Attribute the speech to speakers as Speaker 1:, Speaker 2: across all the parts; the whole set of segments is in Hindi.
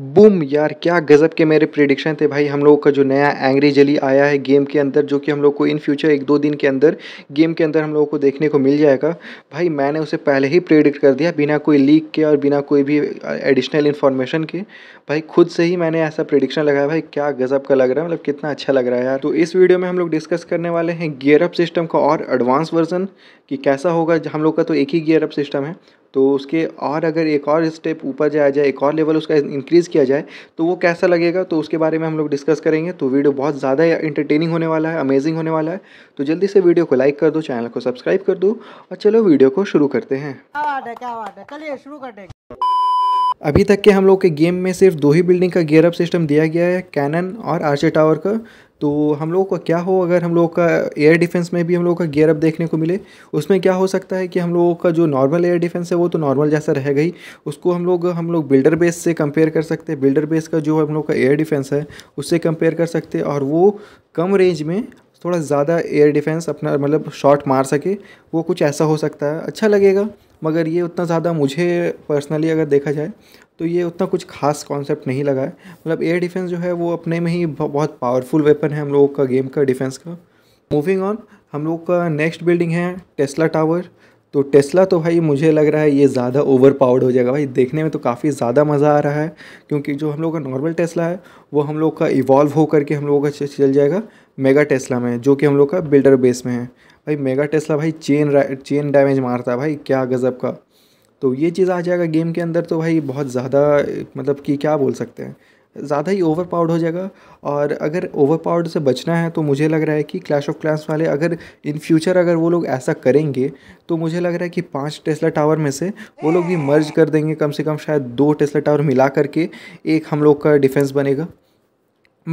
Speaker 1: बूम यार क्या गज़ब के मेरे प्रिडिक्शन थे भाई हम लोगों का जो नया एंग्री जली आया है गेम के अंदर जो कि हम लोग को इन फ्यूचर एक दो दिन के अंदर गेम के अंदर हम लोगों को देखने को मिल जाएगा भाई मैंने उसे पहले ही प्रिडिक्ट कर दिया बिना कोई लीक के और बिना कोई भी एडिशनल इन्फॉर्मेशन के भाई खुद से ही मैंने ऐसा प्रिडिक्शन लगाया भाई क्या गज़ब का लग रहा है मतलब कितना अच्छा लग रहा है यार तो इस वीडियो में हम लोग डिस्कस करने वाले हैं गियरअप सिस्टम का और एडवांस वर्जन कि कैसा होगा हम लोग का तो एक ही गियरअप सिस्टम है तो उसके और अगर एक और स्टेप ऊपर जाया जाए एक और लेवल उसका इंक्रीज़ किया जाए तो वो कैसा लगेगा तो उसके बारे में हम लोग डिस्कस करेंगे तो वीडियो बहुत ज़्यादा इंटरटेनिंग होने वाला है अमेजिंग होने वाला है तो जल्दी से वीडियो को लाइक कर दो चैनल को सब्सक्राइब कर दो और चलो वीडियो को शुरू करते हैं क्या बात है क्या बात है चलिए शुरू कर देंगे अभी तक के हम लोग के गेम में सिर्फ दो ही बिल्डिंग का गेयर अप सिस्टम दिया गया है कैनन और आर्चर टावर का तो हम लोगों का क्या हो अगर हम लोगों का एयर डिफेंस में भी हम लोगों का गेयरअप देखने को मिले उसमें क्या हो सकता है कि हम लोगों का जो नॉर्मल एयर डिफेंस है वो तो नॉर्मल जैसा रहेगा ही उसको हम लोग हम लोग बिल्डर बेस से कंपेयर कर सकते हैं बिल्डर बेस का जो हम लोग का एयर डिफेंस है उससे कंपेयर कर सकते हैं और वो कम रेंज में थोड़ा ज़्यादा एयर डिफेंस अपना मतलब शॉट मार सके वो कुछ ऐसा हो सकता है अच्छा लगेगा मगर ये उतना ज़्यादा मुझे पर्सनली अगर देखा जाए तो ये उतना कुछ खास कॉन्सेप्ट नहीं लगा है मतलब एयर डिफेंस जो है वो अपने में ही बहुत पावरफुल वेपन है हम लोगों का गेम का डिफेंस का मूविंग ऑन हम लोग का नेक्स्ट बिल्डिंग है टेस्ला टावर तो टेस्ला तो भाई मुझे लग रहा है ये ज़्यादा ओवर पावर्ड हो जाएगा भाई देखने में तो काफ़ी ज़्यादा मज़ा आ रहा है क्योंकि जो हम लोग का नॉर्मल टेस्ला है वो हम लोग का इवॉल्व हो करके हम लोगों का चल जाएगा मेगा टेस्ला में जो कि हम लोग का बिल्डर बेस में है भाई मेगा टेस्ला भाई चेन चेन डैमेज मारता है भाई क्या गज़ब का तो ये चीज़ आ जाएगा गेम के अंदर तो भाई बहुत ज़्यादा मतलब कि क्या बोल सकते हैं ज़्यादा ही ओवर हो जाएगा और अगर ओवर से बचना है तो मुझे लग रहा है कि क्लैश ऑफ क्लैंस वाले अगर इन फ्यूचर अगर वो लोग ऐसा करेंगे तो मुझे लग रहा है कि पांच टेस्ला टावर में से वो लोग भी मर्ज कर देंगे कम से कम शायद दो टेस्ला टावर मिला करके एक हम लोग का डिफेंस बनेगा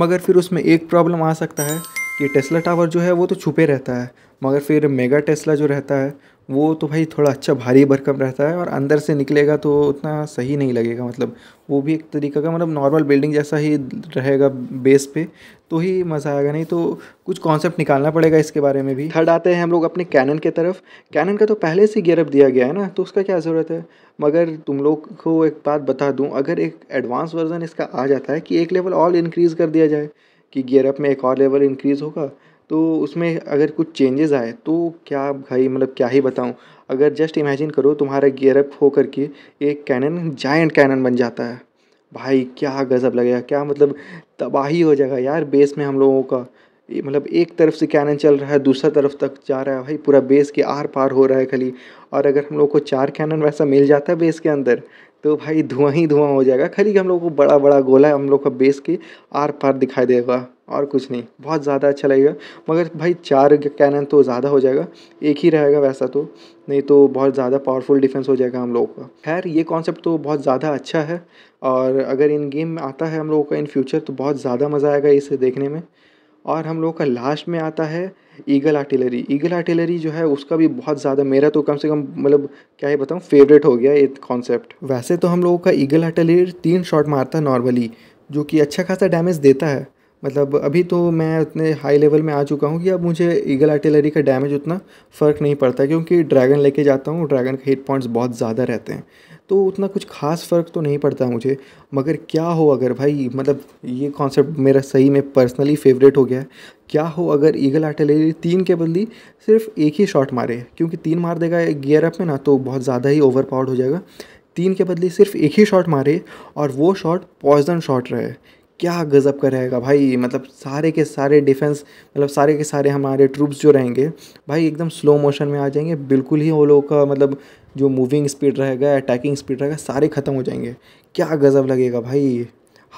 Speaker 1: मगर फिर उसमें एक प्रॉब्लम आ सकता है कि टेस्ला टावर जो है वो तो छुपे रहता है मगर फिर मेगा टेस्ला जो रहता है वो तो भाई थोड़ा अच्छा भारी भरकम रहता है और अंदर से निकलेगा तो उतना सही नहीं लगेगा मतलब वो भी एक तरीका का मतलब नॉर्मल बिल्डिंग जैसा ही रहेगा बेस पे तो ही मज़ा आएगा नहीं तो कुछ कॉन्सेप्ट निकालना पड़ेगा इसके बारे में भी थर्ड आते हैं हम लोग अपने कैनन के तरफ कैनन का तो पहले से गेरअप दिया गया है ना तो उसका क्या ज़रूरत है मगर तुम लोग को एक बात बता दूँ अगर एक एडवांस वर्ज़न इसका आ जाता है कि एक लेवल और इनक्रीज़ कर दिया जाए कि गियरअप में एक और लेवल इंक्रीज़ होगा तो उसमें अगर कुछ चेंजेज़ आए तो क्या भाई मतलब क्या ही बताऊँ अगर जस्ट इमेजिन करो तुम्हारा गियरअप हो करके के एक कैनन जायंट कैनन बन जाता है भाई क्या गज़ब लगेगा क्या मतलब तबाही हो जाएगा यार बेस में हम लोगों का मतलब एक तरफ से कैनन चल रहा है दूसरा तरफ तक जा रहा है भाई पूरा बेस के आर पार हो रहा है खाली और अगर हम लोग को चार कैनन वैसा मिल जाता है बेस के अंदर तो भाई धुआं ही धुआं हो जाएगा खाली हम लोगों को बड़ा बड़ा गोला हम लोग का बेस के आर पार दिखाई देगा और कुछ नहीं बहुत ज़्यादा अच्छा लगेगा मगर भाई चार कैनन तो ज़्यादा हो जाएगा एक ही रहेगा वैसा तो नहीं तो बहुत ज़्यादा पावरफुल डिफेंस हो जाएगा हम लोगों का खैर ये कॉन्सेप्ट तो बहुत ज़्यादा अच्छा है और अगर इन गेम में आता है हम लोगों का इन फ्यूचर तो बहुत ज़्यादा मज़ा आएगा इसे देखने में और हम लोग का लास्ट में आता है ईगल आर्टिलरी ईगल आर्टिलरी जो है उसका भी बहुत ज़्यादा मेरा तो कम से कम मतलब क्या ही बताऊँ फेवरेट हो गया ये कॉन्सेप्ट वैसे तो हम लोगों का ईगल आर्टिलरी तीन शॉट मारता है नॉर्मली जो कि अच्छा खासा डैमेज देता है मतलब अभी तो मैं इतने हाई लेवल में आ चुका हूँ कि अब मुझे ईगल आर्टिलरी का डैमेज उतना फ़र्क नहीं पड़ता क्योंकि ड्रैगन लेके जाता हूँ ड्रैगन के हिट पॉइंट्स बहुत ज़्यादा रहते हैं तो उतना कुछ खास फ़र्क तो नहीं पड़ता मुझे मगर क्या हो अगर भाई मतलब ये कॉन्सेप्ट मेरा सही में पर्सनली फेवरेट हो गया है क्या हो अगर ईगल आर्टिलरी तीन के बदली सिर्फ एक ही शॉट मारे क्योंकि तीन मार देगा गियर अप में ना तो बहुत ज़्यादा ही ओवर हो जाएगा तीन के बदले सिर्फ एक ही शॉट मारे और वो शॉट पॉइजन शॉट रहे क्या गज़ब का रहेगा भाई मतलब सारे के सारे डिफेंस मतलब सारे के सारे हमारे ट्रूप्स जो रहेंगे भाई एकदम स्लो मोशन में आ जाएंगे बिल्कुल ही वो लोग का मतलब जो मूविंग स्पीड रहेगा अटैकिंग स्पीड रहेगा सारे ख़त्म हो जाएंगे क्या गज़ब लगेगा भाई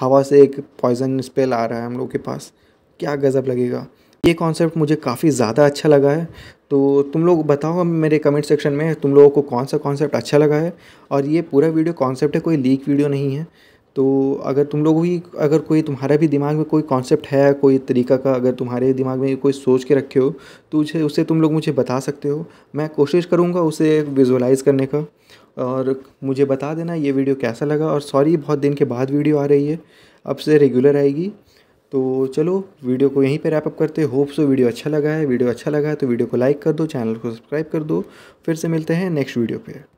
Speaker 1: हवा से एक पॉइजन स्पेल आ रहा है हम लोग के पास क्या गज़ब लगेगा ये कॉन्सेप्ट मुझे काफ़ी ज़्यादा अच्छा लगा है तो तुम लोग बताओ मेरे कमेंट सेक्शन में तुम लोगों को कौन सा कॉन्सेप्ट अच्छा लगा है और ये पूरा वीडियो कॉन्सेप्ट है कोई लीक वीडियो नहीं है तो अगर तुम लोग भी अगर कोई तुम्हारा भी दिमाग में कोई कॉन्सेप्ट है कोई तरीका का अगर तुम्हारे दिमाग में कोई सोच के रखे हो तो उसे उसे तुम लोग मुझे बता सकते हो मैं कोशिश करूँगा उसे विजुलाइज़ करने का और मुझे बता देना ये वीडियो कैसा लगा और सॉरी बहुत दिन के बाद वीडियो आ रही है अब से रेगुलर आएगी तो चलो वीडियो को यहीं पर रैपअप करते होप सो वीडियो अच्छा लगा है वीडियो अच्छा लगा है तो वीडियो को लाइक कर दो चैनल को सब्सक्राइब कर दो फिर से मिलते हैं नेक्स्ट वीडियो पर